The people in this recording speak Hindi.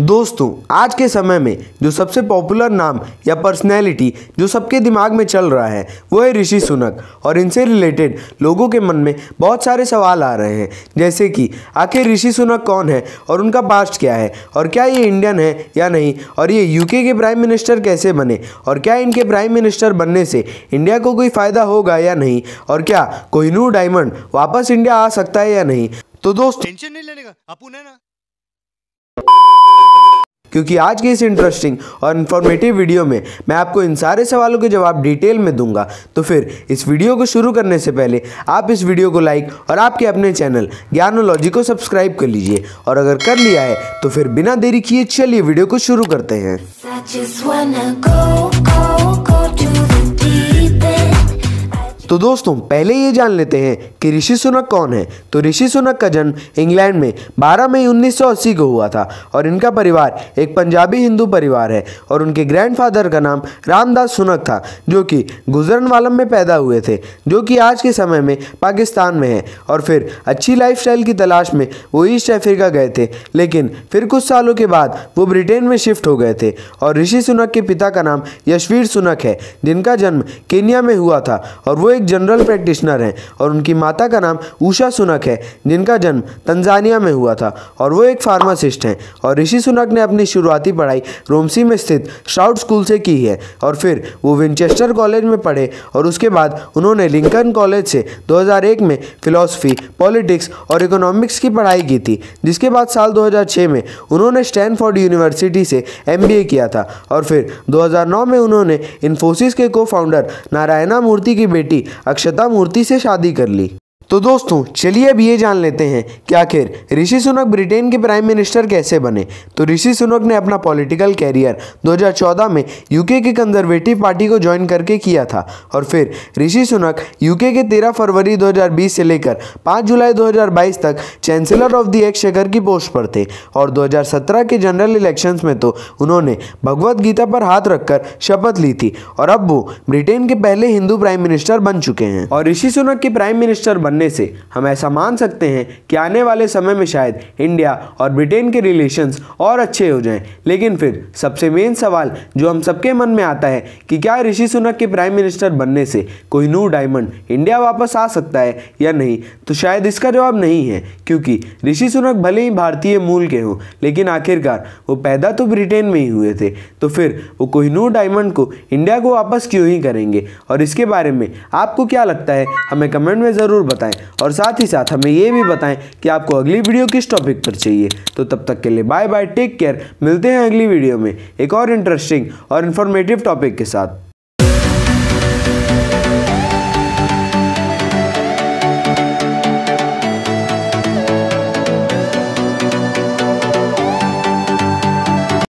दोस्तों आज के समय में जो सबसे पॉपुलर नाम या पर्सनैलिटी जो सबके दिमाग में चल रहा है वो है ऋषि सुनक और इनसे रिलेटेड लोगों के मन में बहुत सारे सवाल आ रहे हैं जैसे कि आखिर ऋषि सुनक कौन है और उनका पास्ट क्या है और क्या ये इंडियन है या नहीं और ये यूके के प्राइम मिनिस्टर कैसे बने और क्या इनके प्राइम मिनिस्टर बनने से इंडिया को कोई फ़ायदा होगा या नहीं और क्या कोहिनूर डायमंड वापस इंडिया आ सकता है या नहीं तो दोस्त टेंशन नहीं लेने का अपुन ना क्योंकि आज के इस इंटरेस्टिंग और इन्फॉर्मेटिव वीडियो में मैं आपको इन सारे सवालों के जवाब डिटेल में दूंगा तो फिर इस वीडियो को शुरू करने से पहले आप इस वीडियो को लाइक और आपके अपने चैनल ज्ञानोलॉजी को सब्सक्राइब कर लीजिए और अगर कर लिया है तो फिर बिना देरी किए चलिए वीडियो को शुरू करते हैं तो दोस्तों पहले ये जान लेते हैं कि ऋषि सुनक कौन है तो ऋषि सुनक का जन्म इंग्लैंड में 12 मई 1980 को हुआ था और इनका परिवार एक पंजाबी हिंदू परिवार है और उनके ग्रैंडफादर का नाम रामदास सुनक था जो कि वालम में पैदा हुए थे जो कि आज के समय में पाकिस्तान में है और फिर अच्छी लाइफ की तलाश में वो ईस्ट अफ्रीका गए थे लेकिन फिर कुछ सालों के बाद वो ब्रिटेन में शिफ्ट हो गए थे और ऋषि सुनक के पिता का नाम यशवीर सुनक है जिनका जन्म केनिया में हुआ था और वो एक जनरल प्रैक्टिशनर हैं और उनकी माता का नाम उषा सुनक है जिनका जन्म तंजानिया में हुआ था और वो एक फार्मासिस्ट हैं और ऋषि सुनक ने अपनी शुरुआती पढ़ाई रोमसी में स्थित श्राउट स्कूल से की है और फिर वो विंचेस्टर कॉलेज में पढ़े और उसके बाद उन्होंने लिंकन कॉलेज से दो में फ़िलासफ़ी पॉलिटिक्स और इकोनॉमिक्स की पढ़ाई की थी जिसके बाद साल दो में उन्होंने स्टैनफोर्ड यूनिवर्सिटी से एम किया था और फिर 2009 में उन्होंने इन्फोसिस के को फाउंडर नारायणा मूर्ति की बेटी अक्षता मूर्ति से शादी कर ली तो दोस्तों चलिए अब ये जान लेते हैं कि आखिर ऋषि सुनक ब्रिटेन के प्राइम मिनिस्टर कैसे बने तो ऋषि सुनक ने अपना पॉलिटिकल कैरियर 2014 में यूके की कंजर्वेटिव पार्टी को ज्वाइन करके किया था और फिर ऋषि सुनक यूके के 13 फरवरी 2020 से लेकर 5 जुलाई 2022 तक चैंसलर ऑफ दी शेखर की पोस्ट पर थे और दो के जनरल इलेक्शंस में तो उन्होंने भगवद गीता पर हाथ रखकर शपथ ली थी और अब वो ब्रिटेन के पहले हिंदू प्राइम मिनिस्टर बन चुके हैं और ऋषि सुनक के प्राइम मिनिस्टर बने करने से हम ऐसा मान सकते हैं कि आने वाले समय में शायद इंडिया और ब्रिटेन के रिलेशंस और अच्छे हो जाएं लेकिन फिर सबसे मेन सवाल जो हम सबके मन में आता है कि क्या ऋषि सुनक के प्राइम मिनिस्टर बनने से कोई नू डायमंड इंडिया वापस आ सकता है या नहीं तो शायद इसका जवाब नहीं है क्योंकि ऋषि सुनक भले ही भारतीय मूल के हों लेकिन आखिरकार वो पैदा तो ब्रिटेन में ही हुए थे तो फिर वो कोहिनूर डायमंड को इंडिया को वापस क्यों ही करेंगे और इसके बारे में आपको क्या लगता है हमें कमेंट में ज़रूर बताएं बताएं और साथ ही साथ हमें ये भी बताएं कि आपको अगली वीडियो किस टॉपिक पर चाहिए तो तब तक के लिए बाय बाय टेक केयर मिलते हैं अगली वीडियो में एक और इंटरेस्टिंग और इन्फॉर्मेटिव टॉपिक के साथ